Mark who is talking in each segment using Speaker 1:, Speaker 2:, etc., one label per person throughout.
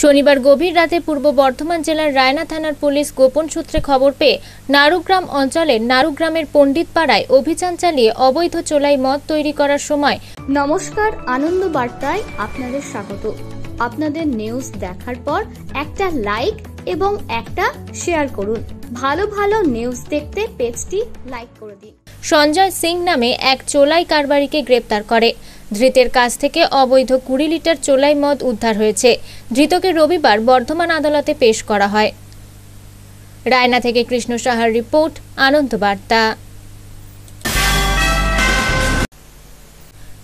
Speaker 1: শনিবার গভীর রাতে পূর্ব বর্ধমান জেলার রায়না থানার পুলিশ গোপন সূত্রে খবর পেয়ে নারুগ্রাম অঞ্চলের নারুগ্রামের পণ্ডিত পাড়ায় অভিযান চালিয়ে অবৈধ চোলাই মদ তৈরি
Speaker 2: করার সময় নমস্কার আনন্দ বার্তায় আপনাদের স্বাগত আপনাদের নিউজ দেখার পর একটা লাইক এবং একটা শেয়ার করুন ভালো ভালো নিউজ দেখতে পেজটি লাইক করে দিন
Speaker 1: সঞ্জয় সিং নামে এক চোলাই কারবারিকে গ্রেপ্তার করে ধৃতের কাছ থেকে অবৈধ কুড়ি লিটার চোলাই মদ উদ্ধার হয়েছে ধৃতকে রবিবার বর্ধমান আদালতে পেশ করা হয় রায়না থেকে কৃষ্ণ সাহার রিপোর্ট আনন্দ বার্তা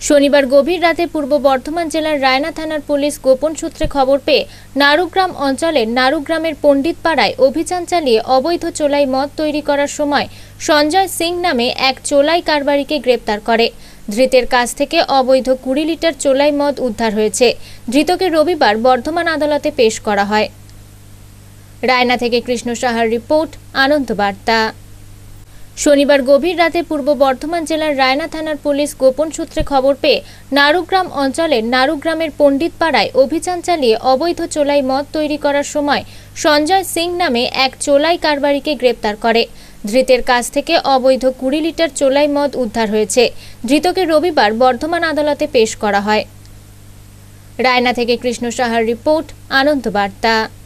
Speaker 1: শনিবার গভীর রাতে পূর্ব বর্ধমান জেলার রায়না থানার পুলিশ গোপন সূত্রে খবর পেয়ে নারুগ্রাম অঞ্চলের নারুগ্রামের পণ্ডিতপাড়ায় অভিযান চালিয়ে অবৈধ চোলাই মদ তৈরি করার সময় সঞ্জয় সিং নামে এক চোলাই কারবারিকে গ্রেপ্তার করে ধৃতের কাছ থেকে অবৈধ কুড়ি লিটার চোলাই মদ উদ্ধার হয়েছে ধৃতকে রবিবার বর্ধমান আদালতে পেশ করা হয় রায়না থেকে কৃষ্ণ সাহার রিপোর্ট আনন্দ বার্তা শনিবার গভীর রাতে পূর্ব বর্ধমান জেলার রায়না থানার পুলিশ গোপন সূত্রে খবর পেয়ে নারুগ্রাম অঞ্চলের নারুগ্রামের পণ্ডিত পাড়ায় অভিযান চালিয়ে অবৈধ চোলাই মদ তৈরি করার সময় সঞ্জয় সিং নামে এক চোলাই কারবারিকে গ্রেপ্তার করে ধৃতের কাছ থেকে অবৈধ কুড়ি লিটার চোলাই মদ উদ্ধার হয়েছে ধৃতকে রবিবার বর্ধমান আদালতে পেশ করা হয় রায়না থেকে কৃষ্ণ সাহার রিপোর্ট আনন্দবার্তা